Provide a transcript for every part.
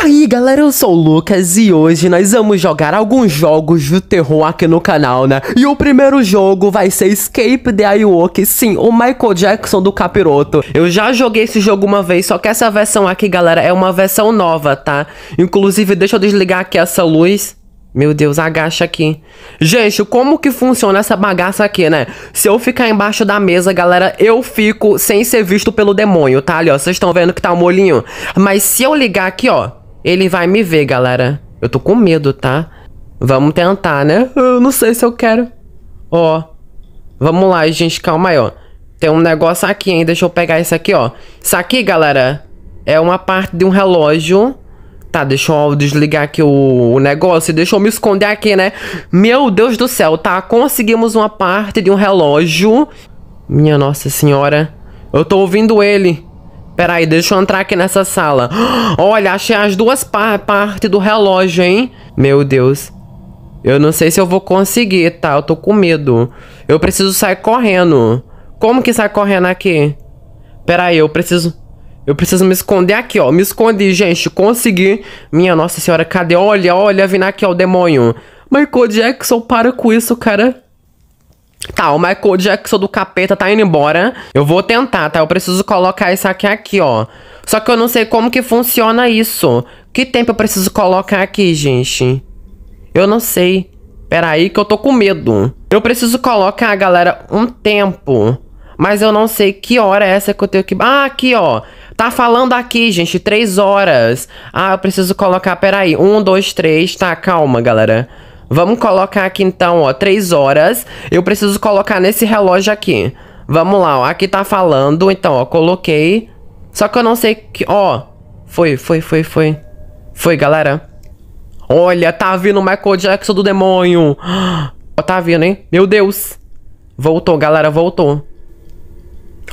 E aí galera, eu sou o Lucas e hoje nós vamos jogar alguns jogos de terror aqui no canal, né? E o primeiro jogo vai ser Escape the Ayoke, sim, o Michael Jackson do Capiroto. Eu já joguei esse jogo uma vez, só que essa versão aqui, galera, é uma versão nova, tá? Inclusive, deixa eu desligar aqui essa luz. Meu Deus, agacha aqui. Gente, como que funciona essa bagaça aqui, né? Se eu ficar embaixo da mesa, galera, eu fico sem ser visto pelo demônio, tá? Ali, ó, vocês estão vendo que tá um molinho. Mas se eu ligar aqui, ó, ele vai me ver, galera. Eu tô com medo, tá? Vamos tentar, né? Eu não sei se eu quero. Ó. Vamos lá, gente. Calma aí, ó. Tem um negócio aqui, hein? Deixa eu pegar isso aqui, ó. Isso aqui, galera, é uma parte de um relógio. Tá, deixa eu desligar aqui o, o negócio. Deixa eu me esconder aqui, né? Meu Deus do céu, tá? Conseguimos uma parte de um relógio. Minha nossa senhora. Eu tô ouvindo ele. Pera aí, deixa eu entrar aqui nessa sala. Olha, achei as duas par partes do relógio, hein? Meu Deus. Eu não sei se eu vou conseguir, tá? Eu tô com medo. Eu preciso sair correndo. Como que sai correndo aqui? Pera aí, eu preciso... Eu preciso me esconder aqui, ó. Me escondi, gente. Consegui. Minha nossa senhora, cadê? Olha, olha, vindo aqui, ó, o demônio. Michael Jackson, para com isso, cara. Tá, o Michael Jackson do capeta tá indo embora. Eu vou tentar, tá? Eu preciso colocar isso aqui, aqui, ó. Só que eu não sei como que funciona isso. Que tempo eu preciso colocar aqui, gente? Eu não sei. Pera aí que eu tô com medo. Eu preciso colocar, galera, um tempo. Mas eu não sei que hora é essa que eu tenho que... Ah, aqui, ó. Tá falando aqui, gente. Três horas. Ah, eu preciso colocar... Pera aí. Um, dois, três. Tá, calma, galera. Vamos colocar aqui então, ó, 3 horas. Eu preciso colocar nesse relógio aqui. Vamos lá, ó, aqui tá falando, então, ó, coloquei. Só que eu não sei que, ó, foi, foi, foi, foi. Foi, galera. Olha, tá vindo o Michael Jackson do demônio. Ó, ah, tá vindo, hein? Meu Deus. Voltou, galera, voltou.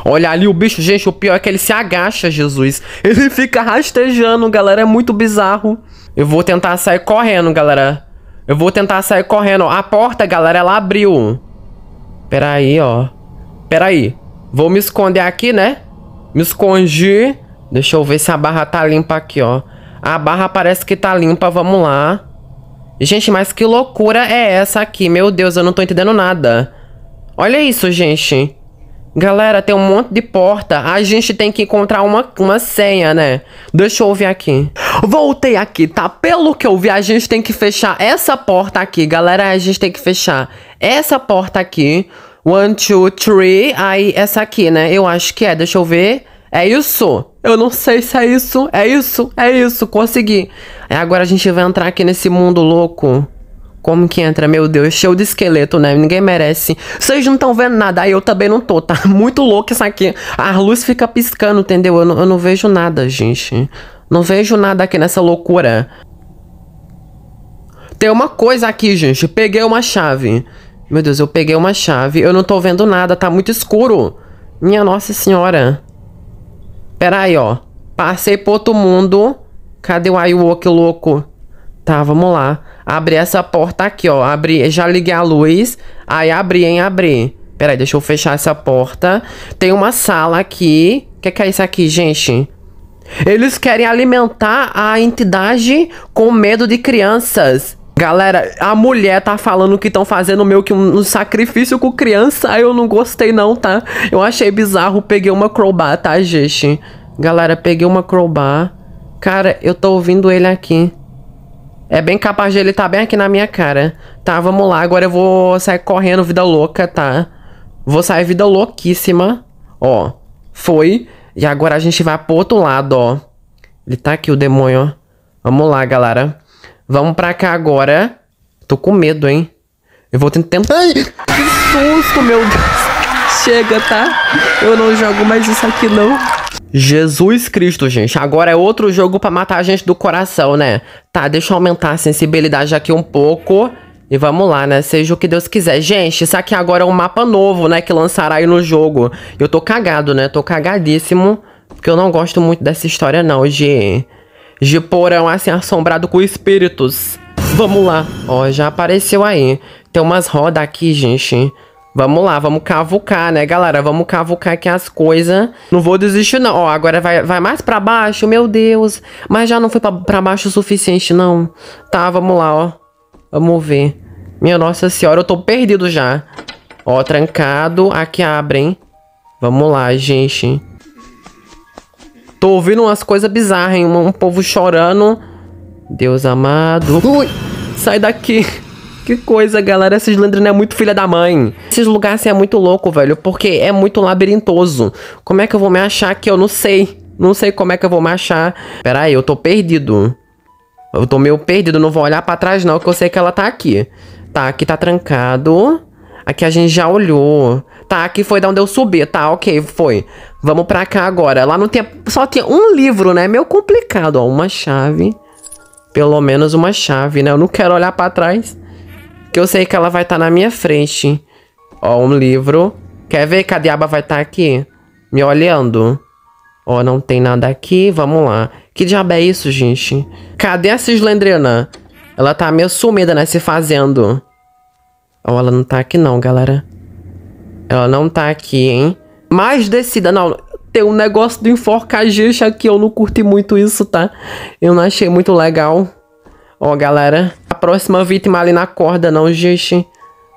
Olha ali o bicho, gente, o pior é que ele se agacha, Jesus. Ele fica rastejando, galera, é muito bizarro. Eu vou tentar sair correndo, galera. Eu vou tentar sair correndo, A porta, galera, ela abriu. Pera aí, ó. Pera aí. Vou me esconder aqui, né? Me escondi. Deixa eu ver se a barra tá limpa aqui, ó. A barra parece que tá limpa, vamos lá. Gente, mas que loucura é essa aqui? Meu Deus, eu não tô entendendo nada. Olha isso, gente. Galera, tem um monte de porta. A gente tem que encontrar uma, uma senha, né? Deixa eu ver aqui. Voltei aqui, tá? Pelo que eu vi, a gente tem que fechar essa porta aqui. Galera, a gente tem que fechar essa porta aqui. One, two, three. Aí, essa aqui, né? Eu acho que é. Deixa eu ver. É isso. Eu não sei se é isso. É isso. É isso. Consegui. Aí, agora a gente vai entrar aqui nesse mundo louco. Como que entra? Meu Deus, show de esqueleto, né? Ninguém merece. Vocês não estão vendo nada, aí eu também não tô, tá? Muito louco isso aqui. A luz fica piscando, entendeu? Eu não, eu não vejo nada, gente. Não vejo nada aqui nessa loucura. Tem uma coisa aqui, gente. Peguei uma chave. Meu Deus, eu peguei uma chave. Eu não tô vendo nada, tá muito escuro. Minha nossa senhora. Pera aí, ó. Passei pro outro mundo. Cadê o Aiwoki louco? Tá, vamos lá abrir essa porta aqui, ó. Abri, já liguei a luz. Aí abri, hein, abri. Peraí, deixa eu fechar essa porta. Tem uma sala aqui. O que, que é isso aqui, gente? Eles querem alimentar a entidade com medo de crianças. Galera, a mulher tá falando que estão fazendo meio que um, um, sacrifício com criança. Eu não gostei não, tá? Eu achei bizarro. Peguei uma crowbar, tá, gente? Galera, peguei uma crowbar. Cara, eu tô ouvindo ele aqui. É bem capaz de ele estar tá bem aqui na minha cara. Tá, vamos lá. Agora eu vou sair correndo, vida louca, tá? Vou sair vida louquíssima. Ó, foi. E agora a gente vai pro outro lado, ó. Ele tá aqui, o demônio, ó. Vamos lá, galera. Vamos pra cá agora. Tô com medo, hein? Eu vou tentar... Ai, que susto, meu Deus. Chega, tá? Eu não jogo mais isso aqui, não. Jesus Cristo, gente. Agora é outro jogo para matar a gente do coração, né? Tá, deixa eu aumentar a sensibilidade aqui um pouco. E vamos lá, né? Seja o que Deus quiser. Gente, isso aqui agora é um mapa novo, né? Que lançará aí no jogo. Eu tô cagado, né? Tô cagadíssimo. Porque eu não gosto muito dessa história, não. De... De porão, assim, assombrado com espíritos. Vamos lá. Ó, já apareceu aí. Tem umas rodas aqui, gente. Vamos lá, vamos cavucar, né, galera? Vamos cavucar aqui as coisas. Não vou desistir, não. Ó, agora vai, vai mais pra baixo, meu Deus. Mas já não foi pra, pra baixo o suficiente, não. Tá, vamos lá, ó. Vamos ver. Minha nossa senhora, eu tô perdido já. Ó, trancado. Aqui abre, hein? Vamos lá, gente. Tô ouvindo umas coisas bizarras, hein? Um, um povo chorando. Deus amado. Ui, sai daqui. Que coisa, galera. Esses Slenderman é muito filha da mãe. Esses lugares assim, é muito louco, velho, porque é muito labirintoso. Como é que eu vou me achar que eu não sei? Não sei como é que eu vou me achar. Pera aí, eu tô perdido. Eu tô meio perdido, não vou olhar pra trás não, que eu sei que ela tá aqui. Tá, aqui tá trancado. Aqui a gente já olhou. Tá, aqui foi da onde eu subi. Tá, ok, foi. Vamos pra cá agora. Lá não tinha... Só tinha um livro, né? Meio complicado, ó. Uma chave. Pelo menos uma chave, né? Eu não quero olhar pra trás. Que eu sei que ela vai estar tá na minha frente. Ó, um livro. Quer ver que a diaba vai estar tá aqui? Me olhando. Ó, não tem nada aqui. Vamos lá. Que diabo é isso, gente? Cadê a Cislendrina? Ela tá meio sumida, né? Se fazendo. Ó, ela não tá aqui não, galera. Ela não tá aqui, hein? Mais descida. Não, tem um negócio do enforcajista aqui. eu não curti muito isso, tá? Eu não achei muito legal. Ó, galera próxima vítima ali na corda, não, gente.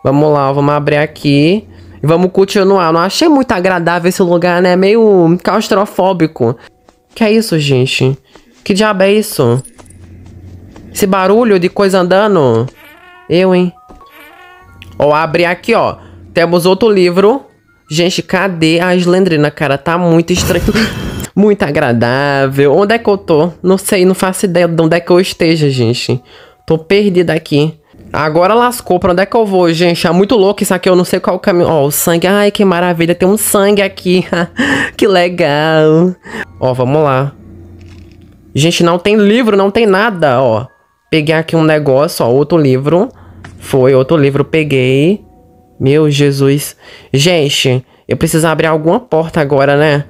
Vamos lá, vamos abrir aqui. E vamos continuar. Não achei muito agradável esse lugar, né? Meio claustrofóbico. Que é isso, gente? Que diabo é isso? Esse barulho de coisa andando? Eu, hein? Ó, abri aqui, ó. Temos outro livro. Gente, cadê a Slendrina, cara? Tá muito estranho. muito agradável. Onde é que eu tô? Não sei, não faço ideia de onde é que eu esteja, gente. Tô perdida aqui. Agora lascou, pra onde é que eu vou, gente? É muito louco isso aqui, eu não sei qual o caminho. É ó, o sangue, ai, que maravilha, tem um sangue aqui. que legal. Ó, vamos lá. Gente, não tem livro, não tem nada, ó. Peguei aqui um negócio, ó, outro livro. Foi, outro livro, peguei. Meu Jesus. Gente, eu preciso abrir alguma porta agora, né?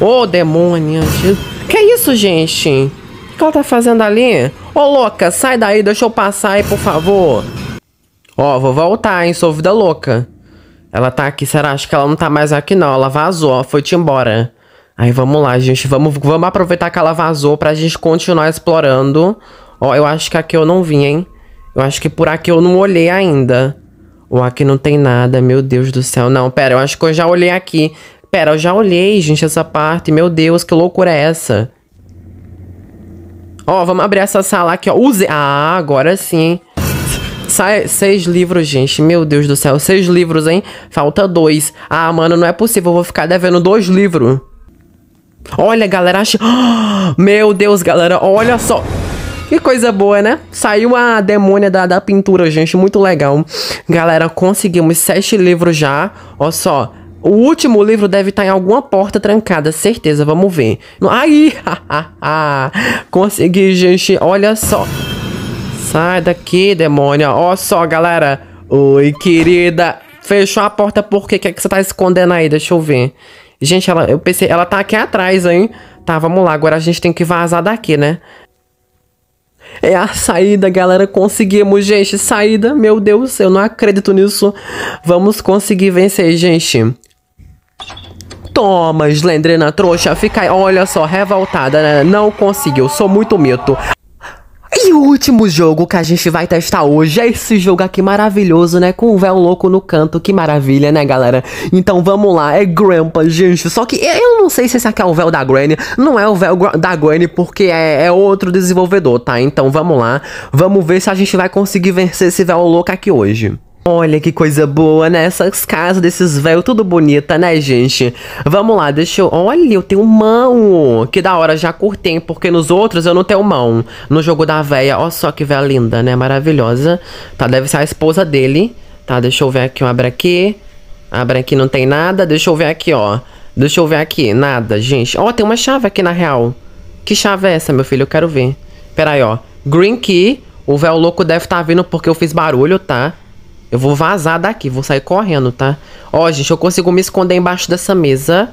Ô, oh, demônio. Que isso, gente? O que ela tá fazendo ali? Ô, oh, louca, sai daí, deixa eu passar aí, por favor. Ó, oh, vou voltar, hein? Sou vida louca. Ela tá aqui, será? Acho que ela não tá mais aqui, não. Ela vazou, foi-te embora. Aí vamos lá, gente. Vamos, vamos aproveitar que ela vazou pra gente continuar explorando. Ó, eu acho que aqui eu não vim, hein? Eu acho que por aqui eu não olhei ainda. Ou aqui não tem nada, meu Deus do céu. Não, pera, eu acho que eu já olhei aqui. Pera, eu já olhei, gente, essa parte. Meu Deus, que loucura é essa? Ó, vamos abrir essa sala aqui, ó. Use... Ah, agora sim, hein? Sai, seis livros, gente. Meu Deus do céu. Seis livros, hein? Falta dois. Ah, mano, não é possível. Eu vou ficar devendo dois livros. Olha, galera. Oh, meu Deus, galera. Olha só. Que coisa boa, né? Saiu a demônia da, da pintura, gente. Muito legal. Galera, conseguimos sete livros já. Olha só. O último livro deve estar em alguma porta trancada, certeza, vamos ver. Aí, consegui, gente, olha só. Sai daqui, demônio, Olha só, galera. Oi, querida. Fechou a porta por quê? O que, é que você tá escondendo aí? Deixa eu ver. Gente, ela, eu pensei, ela tá aqui atrás, hein? Tá, vamos lá, agora a gente tem que vazar daqui, né? É a saída, galera. Conseguimos, gente. Saída. Meu Deus, eu não acredito nisso. Vamos conseguir vencer, gente. Toma, Slendrina trouxa, fica olha só, revoltada, né? Não conseguiu, sou muito mito. E o último jogo que a gente vai testar hoje é esse jogo aqui maravilhoso, né? Com o véu louco no canto, que maravilha, né, galera? Então vamos lá, é Grandpa, gente. Só que eu não sei se esse aqui é o véu da Granny. Não é o véu da Granny, porque é, é outro desenvolvedor, tá? Então vamos lá, vamos ver se a gente vai conseguir vencer esse véu louco aqui hoje. Olha que coisa boa, né? Essas casas desses velhos, tudo bonita, né, gente? Vamos lá, deixa eu... Olha, eu tenho mão! Que da hora, já curtei, porque nos outros eu não tenho mão. No jogo da véia, ó só que véia linda, né? Maravilhosa. Tá, deve ser a esposa dele. Tá, deixa eu ver aqui, eu abro aqui. Abro aqui, não tem nada. Deixa eu ver aqui, ó. Deixa eu ver aqui, nada, gente. Ó, tem uma chave aqui, na real. Que chave é essa, meu filho? Eu quero ver. Pera aí, ó. Green Key. O véu louco deve estar tá vindo porque eu fiz barulho, tá? Eu vou vazar daqui, vou sair correndo, tá? Ó, gente, eu consigo me esconder embaixo dessa mesa.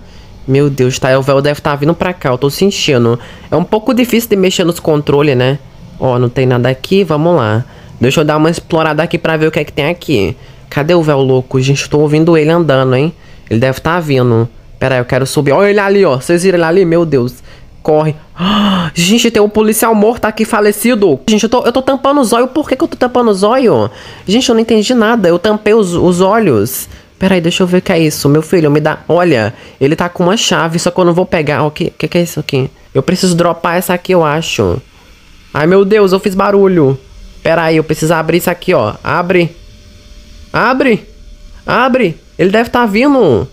Meu Deus, tá? O véu deve estar tá vindo pra cá, eu tô sentindo. É um pouco difícil de mexer nos controles, né? Ó, não tem nada aqui, vamos lá. Deixa eu dar uma explorada aqui pra ver o que é que tem aqui. Cadê o véu louco? Gente, tô ouvindo ele andando, hein? Ele deve estar tá vindo. Pera aí, eu quero subir. Olha ele ali, ó. Vocês viram ele ali? Meu Deus corre. gente, tem um policial morto aqui, falecido. Gente, eu tô, eu tô tampando os olhos. Por que, que eu tô tampando os olhos? Gente, eu não entendi nada. Eu tampei os, os olhos. Peraí, deixa eu ver o que é isso. Meu filho, me dá. Olha, ele tá com uma chave, só que eu não vou pegar. O que, que, que é isso aqui? Eu preciso dropar essa aqui, eu acho. Ai, meu Deus, eu fiz barulho. Peraí, eu preciso abrir isso aqui, ó. Abre. Abre. Abre. Ele deve estar tá vindo.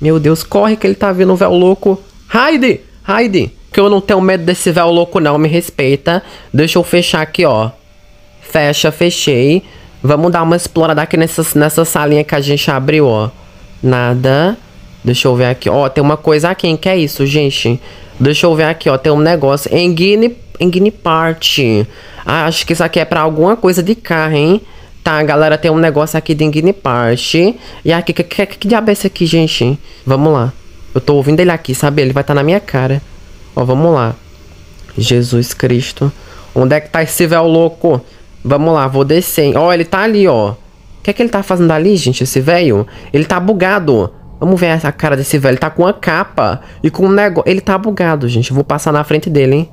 Meu Deus, corre que ele tá vindo, velho louco. Raide! Raide! que eu não tenho medo desse véu louco não, me respeita. Deixa eu fechar aqui, ó. Fecha, fechei. Vamos dar uma explorada aqui nessa, nessa salinha que a gente abriu, ó. Nada. Deixa eu ver aqui. Ó, tem uma coisa aqui, hein? Que é isso, gente? Deixa eu ver aqui, ó. Tem um negócio. Engine, engine part. Ah, acho que isso aqui é pra alguma coisa de carro, hein? Tá, galera, tem um negócio aqui de engine part. E aqui, que, que, que, que diabo é esse aqui, gente? Vamos lá. Eu tô ouvindo ele aqui, sabe? Ele vai estar tá na minha cara. Ó, vamos lá. Jesus Cristo. Onde é que tá esse véu louco? Vamos lá, vou descer. Hein? Ó, ele tá ali, ó. O que é que ele tá fazendo ali, gente, esse velho? Ele tá bugado. Vamos ver essa cara desse velho. Ele tá com uma capa e com um negócio. Ele tá bugado, gente. Eu vou passar na frente dele, hein?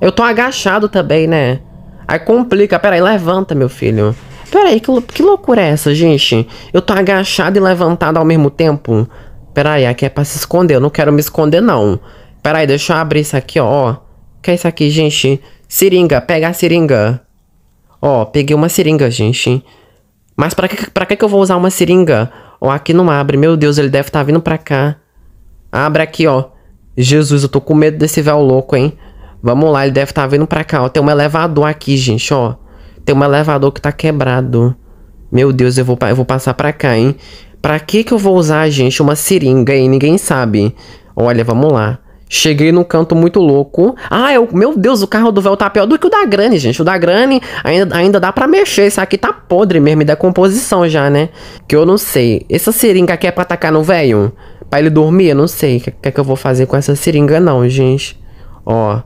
Eu tô agachado também, né? Aí complica. Pera aí, levanta, meu filho. Pera aí, que, que loucura é essa, gente? Eu tô agachado e levantado ao mesmo tempo? Pera aí, aqui é pra se esconder. Eu não quero me esconder, não. Peraí, deixa eu abrir isso aqui, ó. O que é isso aqui, gente? Seringa, pega a seringa. Ó, peguei uma seringa, gente. Mas pra que, pra que, que eu vou usar uma seringa? Ó, aqui não abre. Meu Deus, ele deve estar tá vindo pra cá. Abre aqui, ó. Jesus, eu tô com medo desse véu louco, hein? Vamos lá, ele deve estar tá vindo pra cá, ó. Tem um elevador aqui, gente, ó. Tem um elevador que tá quebrado. Meu Deus, eu vou, eu vou passar pra cá, hein? Pra que que eu vou usar, gente, uma seringa, hein? Ninguém sabe. Olha, vamos lá. Cheguei num canto muito louco. Ah, eu, meu Deus, o carro do véu tá pior do que o da Grani, gente. O da Grani ainda, ainda dá para mexer. Esse aqui tá podre mesmo, é da composição já, né? Que eu não sei. Essa seringa aqui é pra atacar no velho? Pra ele dormir? Eu não sei. O que, que, é que eu vou fazer com essa seringa, não, gente? Ó,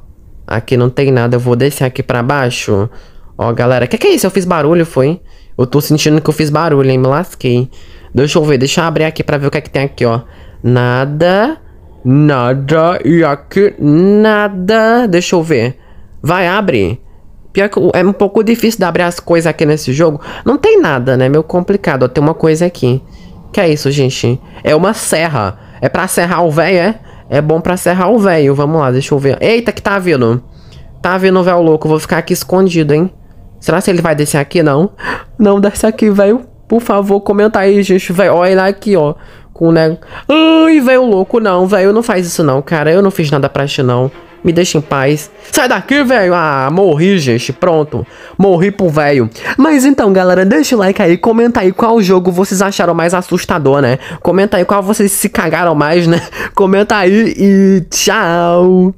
aqui não tem nada. Eu vou descer aqui pra baixo. Ó, galera. Que que é isso? Eu fiz barulho, foi? Eu tô sentindo que eu fiz barulho, hein? Me lasquei. Deixa eu ver. Deixa eu abrir aqui pra ver o que é que tem aqui, ó. Nada. Nada, aqui nada. Deixa eu ver. Vai, abre. Pior que é um pouco difícil de abrir as coisas aqui nesse jogo. Não tem nada, né? Meio complicado. Ó, tem uma coisa aqui. Que é isso, gente? É uma serra. É pra serrar o velho, é? É bom pra serrar o velho. Vamos lá, deixa eu ver. Eita, que tá vindo. Tá vindo o velho louco. Vou ficar aqui escondido, hein? Será que ele vai descer aqui? Não. Não desce aqui, velho. Por favor, comenta aí, gente. Véio. Olha aqui, ó cu, né? Ai, velho louco, não, velho, não faz isso não, cara. Eu não fiz nada pra ti, não. Me deixa em paz. Sai daqui, velho. Ah, morri, gente. Pronto. Morri pro velho. Mas então, galera, deixa o like aí. Comenta aí qual jogo vocês acharam mais assustador, né? Comenta aí qual vocês se cagaram mais, né? Comenta aí e tchau.